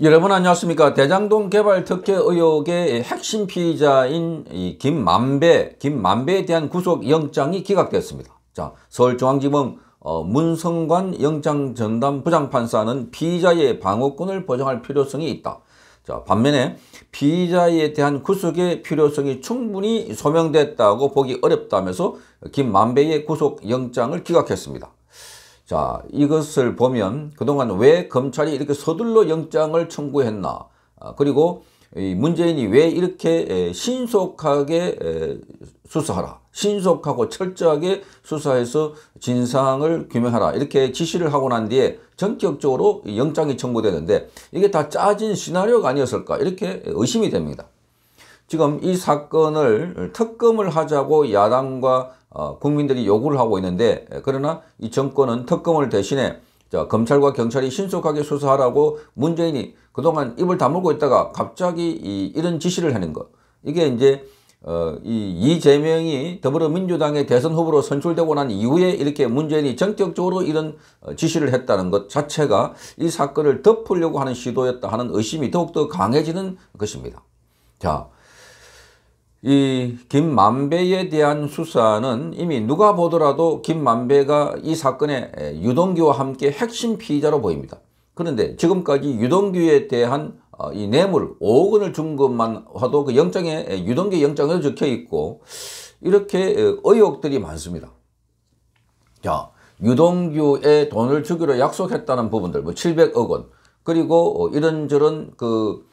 여러분 안녕하십니까 대장동 개발 특혜 의혹의 핵심 피의자인 김만배 김만배에 대한 구속영장이 기각됐습니다 자 서울중앙지검 어, 문성관 영장전담 부장판사는 피의자의 방어권을 보장할 필요성이 있다 자 반면에 피의자에 대한 구속의 필요성이 충분히 소명됐다고 보기 어렵다면서 김만배의 구속영장을 기각했습니다 자, 이것을 보면 그동안 왜 검찰이 이렇게 서둘러 영장을 청구했나, 아, 그리고 문재인이 왜 이렇게 신속하게 수사하라, 신속하고 철저하게 수사해서 진상을 규명하라 이렇게 지시를 하고 난 뒤에 전격적으로 영장이 청구되는데 이게 다 짜진 시나리오가 아니었을까 이렇게 의심이 됩니다. 지금 이 사건을 특검을 하자고 야당과 어, 국민들이 요구를 하고 있는데 예, 그러나 이 정권은 특검을 대신해 자, 검찰과 경찰이 신속하게 수사하라고 문재인이 그동안 입을 다물고 있다가 갑자기 이, 이런 지시를 하는 것. 이게 이제 어, 이 이재명이 더불어민주당의 대선 후보로 선출되고 난 이후에 이렇게 문재인이 전격적으로 이런 어, 지시를 했다는 것 자체가 이 사건을 덮으려고 하는 시도였다 하는 의심이 더욱더 강해지는 것입니다. 자, 이 김만배에 대한 수사는 이미 누가 보더라도 김만배가 이 사건의 유동규와 함께 핵심 피의자로 보입니다. 그런데 지금까지 유동규에 대한 어, 이 뇌물 5억 원을 준 것만 봐도 그 영장에 유동규 영장으로 적혀 있고 이렇게 의혹들이 많습니다. 자, 유동규의 돈을 주기로 약속했다는 부분들, 뭐 700억 원, 그리고 어, 이런저런 그,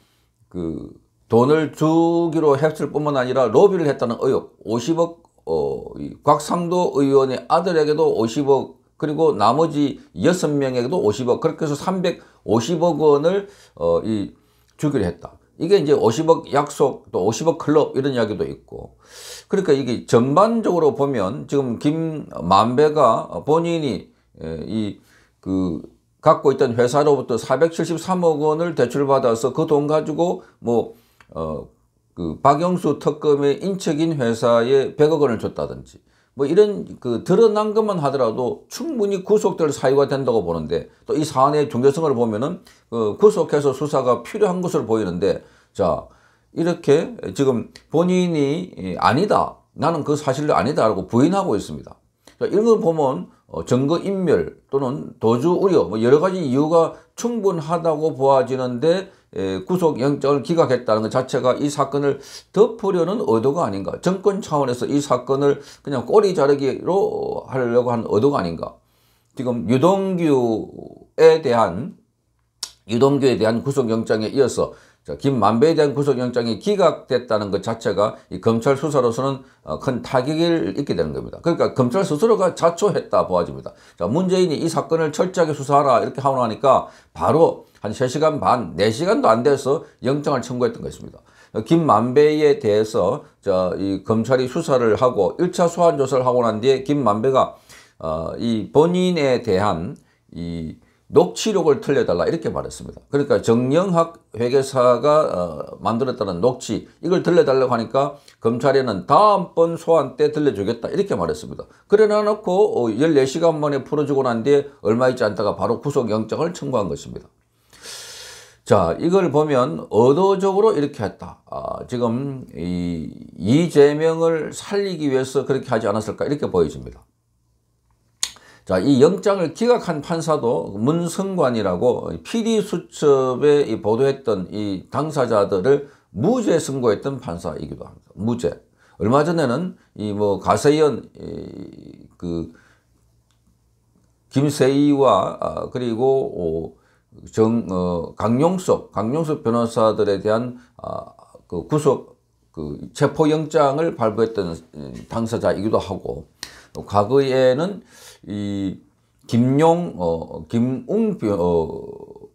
그, 돈을 주기로 했을 뿐만 아니라 로비를 했다는 의혹 50억 어, 곽상도 의원의 아들에게도 50억 그리고 나머지 6명에게도 50억 그렇게 해서 350억 원을 어, 이 주기로 했다. 이게 이제 50억 약속 또 50억 클럽 이런 이야기도 있고 그러니까 이게 전반적으로 보면 지금 김만배가 본인이 이그 갖고 있던 회사로부터 473억 원을 대출받아서 그 돈 가지고 뭐 어, 그 박영수 특검의 인척인 회사에 100억 원을 줬다든지 뭐 이런 그 드러난 것만 하더라도 충분히 구속될 사유가 된다고 보는데 또 이 사안의 중요성을 보면은 그 구속해서 수사가 필요한 것으로 보이는데 자 이렇게 지금 본인이 아니다 나는 그 사실을 아니다라고 부인하고 있습니다. 자, 이런 걸 보면 어, 증거 인멸 또는 도주 우려 뭐 여러 가지 이유가 충분하다고 보아지는데 예, 구속 영장을 기각했다는 것 자체가 이 사건을 덮으려는 의도가 아닌가 정권 차원에서 이 사건을 그냥 꼬리 자르기로 하려고 한 의도가 아닌가 지금 유동규에 대한 유동규에 대한 구속영장에 이어서 김만배에 대한 구속영장이 기각됐다는 것 자체가 이 검찰 수사로서는 어, 큰 타격을 입게 되는 겁니다. 그러니까 검찰 스스로가 자초했다 보아집니다. 자, 문재인이 이 사건을 철저하게 수사하라 이렇게 하고 나니까 바로 한 3시간 반, 4시간도 안 돼서 영장을 청구했던 것입니다. 김만배에 대해서 저이 검찰이 수사를 하고 1차 소환 조사를 하고 난 뒤에 김만배가 어, 이 본인에 대한 이 녹취록을 틀려달라 이렇게 말했습니다. 그러니까 정영학 회계사가 어, 만들었다는 녹취 이걸 들려달라고 하니까 검찰에는 다음번 소환 때 들려주겠다 이렇게 말했습니다. 그래놔놓고 14시간 어, 만에 풀어주고 난 뒤에 얼마 있지 않다가 바로 구속영장을 청구한 것입니다. 자, 이걸 보면 의도적으로 이렇게 했다. 아, 지금 이 이재명을 살리기 위해서 그렇게 하지 않았을까 이렇게 보여집니다. 자, 이 영장을 기각한 판사도 문승관이라고 PD 수첩에 보도했던 이 당사자들을 무죄 선고했던 판사이기도 합니다. 무죄. 얼마 전에는 이 뭐 가세연 이그 김세희와 아, 그리고 정, 어, 강용석, 강용석 변호사들에 대한 아, 그 구속, 그 체포영장을 발부했던 음, 당사자이기도 하고, 과거에는 이 김용, 어, 김웅 어,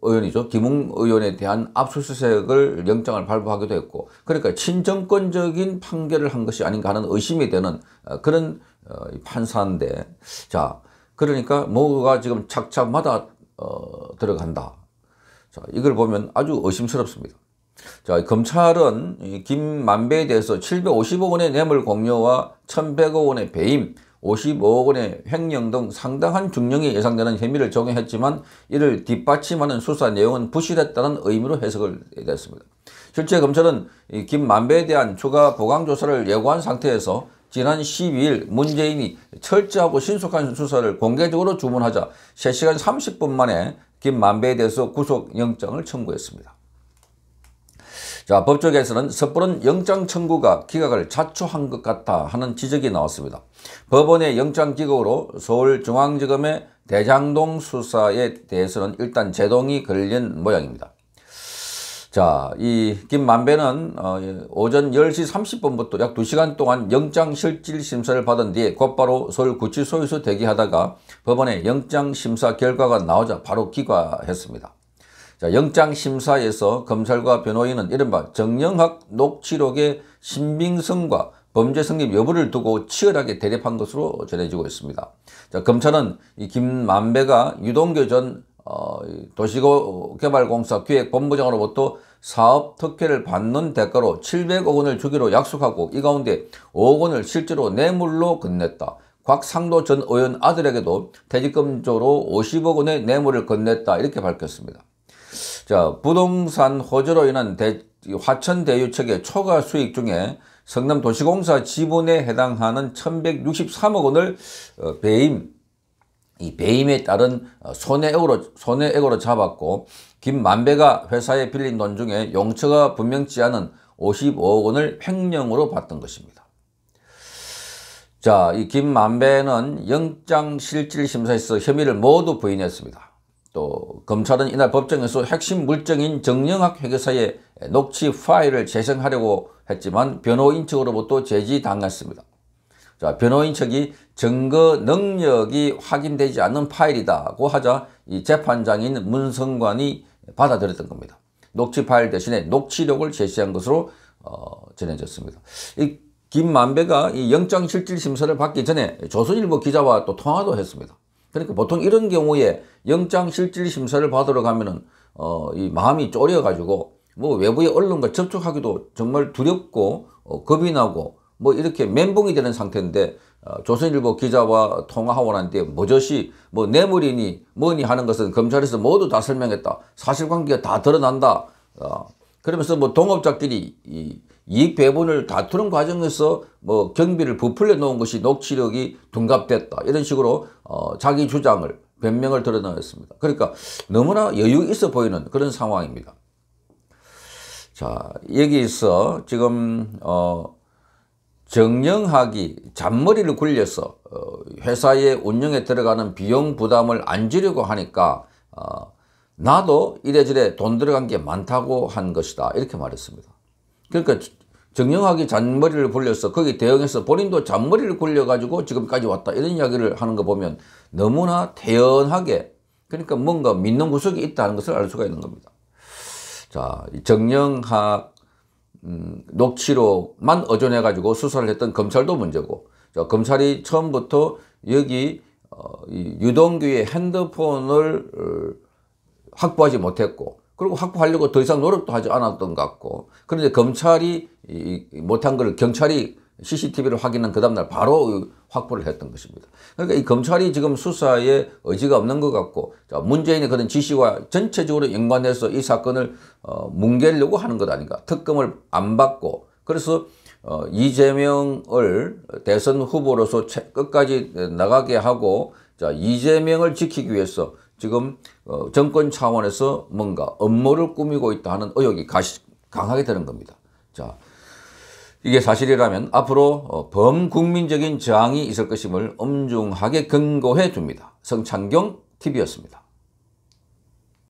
의원이죠. 김웅 의원에 대한 압수수색을 영장을 발부하기도 했고, 그러니까 친정권적인 판결을 한 것이 아닌가 하는 의심이 되는 어, 그런 어, 판사인데, 자, 그러니까 뭐가 지금 착착마다 어, 들어간다. 자, 이걸 보면 아주 의심스럽습니다. 자, 검찰은 김만배에 대해서 750억 원의 뇌물 공여와 1,100억 원의 배임, 55억 원의 횡령 등 상당한 중령이 예상되는 혐의를 적용했지만 이를 뒷받침하는 수사 내용은 부실했다는 의미로 해석을 했습니다. 실제 검찰은 김만배에 대한 추가 보강 조사를 예고한 상태에서 지난 12일 문재인이 철저하고 신속한 수사를 공개적으로 주문하자 3시간 30분 만에 김만배에 대해서 구속영장을 청구했습니다. 자 법조계에서는 섣부른 영장 청구가 기각을 자초한 것 같다 하는 지적이 나왔습니다. 법원의 영장 기각으로 서울중앙지검의 대장동 수사에 대해서는 일단 제동이 걸린 모양입니다. 자, 이 김만배는 어, 예, 오전 10시 30분부터 약 2시간 동안 영장실질심사를 받은 뒤에 곧바로 서울구치소에서 대기하다가 법원에 영장심사 결과가 나오자 바로 귀가했습니다. 자, 영장심사에서 검찰과 변호인은 이른바 정영학 녹취록의 신빙성과 범죄 성립 여부를 두고 치열하게 대립한 것으로 전해지고 있습니다. 자, 검찰은 이 김만배가 유동규 전 어, 도시개발공사 기획본부장으로부터 사업 특혜를 받는 대가로 700억 원을 주기로 약속하고 이 가운데 5억 원을 실제로 뇌물로 건넸다. 곽상도 전 의원 아들에게도 퇴직금조로 50억 원의 뇌물을 건넸다 이렇게 밝혔습니다. 자 부동산 호재로 인한 대, 화천대유 측의 초과 수익 중에 성남도시공사 지분에 해당하는 1163억 원을 어, 배임 이 배임에 따른 어, 손해액으로, 손해액으로 잡았고 김만배가 회사에 빌린 돈 중에 용처가 분명치 않은 55억 원을 횡령으로 받던 것입니다. 자, 이 김만배는 영장실질심사에서 혐의를 모두 부인했습니다. 또 검찰은 이날 법정에서 핵심 물증인 정영학 회계사의 녹취 파일을 재생하려고 했지만 변호인 측으로부터 제지당했습니다. 자, 변호인 측이 증거 능력이 확인되지 않는 파일이라고 하자 이 재판장인 문성관이 받아들였던 겁니다. 녹취 파일 대신에 녹취록을 제시한 것으로 어, 전해졌습니다. 이 김만배가 이 영장실질 심사를 받기 전에 조선일보 기자와 또 통화도 했습니다. 그러니까 보통 이런 경우에 영장실질 심사를 받으러 가면은 어, 이 마음이 쪼려가지고 뭐 외부의 언론과 접촉하기도 정말 두렵고 어, 겁이 나고 뭐 이렇게 멘붕이 되는 상태인데 어, 조선일보 기자와 통화하고 난 뒤에 머저시 뭐 뇌물이니 뭐니 하는 것은 검찰에서 모두 다 설명했다. 사실관계가 다 드러난다. 어, 그러면서 뭐 동업자끼리 이 이익 배분을 다투는 과정에서 뭐 경비를 부풀려 놓은 것이 녹취력이 둔갑됐다. 이런 식으로 어, 자기 주장을 변명을 드러내었습니다. 그러니까 너무나 여유 있어 보이는 그런 상황입니다. 자, 여기서 지금 어 정령하기, 잔머리를 굴려서 어, 회사의 운영에 들어가는 비용 부담을 안주려고 하니까 어, 나도 이래저래 돈 들어간 게 많다고 한 것이다. 이렇게 말했습니다. 그러니까 정령하기 잔머리를 굴려서 거기 대응해서 본인도 잔머리를 굴려가지고 지금까지 왔다. 이런 이야기를 하는 거 보면 너무나 태연하게 그러니까 뭔가 믿는 구석이 있다는 것을 알 수가 있는 겁니다. 자, 정령학 음, 녹취로만 의존해 가지고 수사를 했던 검찰도 문제고 검찰이 처음부터 여기 어, 이 유동규의 핸드폰을 어, 확보하지 못했고 그리고 확보하려고 더 이상 노력도 하지 않았던 것 같고 그런데 검찰이 이, 못한 걸 경찰이 CCTV를 확인한 그 다음날 바로 확보를 했던 것입니다. 그러니까 이 검찰이 지금 수사에 의지가 없는 것 같고 문재인의 그런 지시와 전체적으로 연관해서 이 사건을 어, 뭉개려고 하는 것 아닌가. 특검을 안 받고 그래서 어, 이재명을 대선 후보로서 끝까지 나가게 하고 자, 이재명을 지키기 위해서 지금 어, 정권 차원에서 뭔가 업무를 꾸미고 있다 하는 의혹이 가시, 강하게 되는 겁니다. 자. 이게 사실이라면 앞으로 어, 범국민적인 저항이 있을 것임을 엄중하게 경고해 줍니다. 성찬경 TV였습니다.